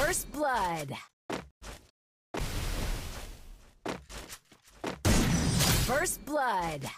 First blood. First blood.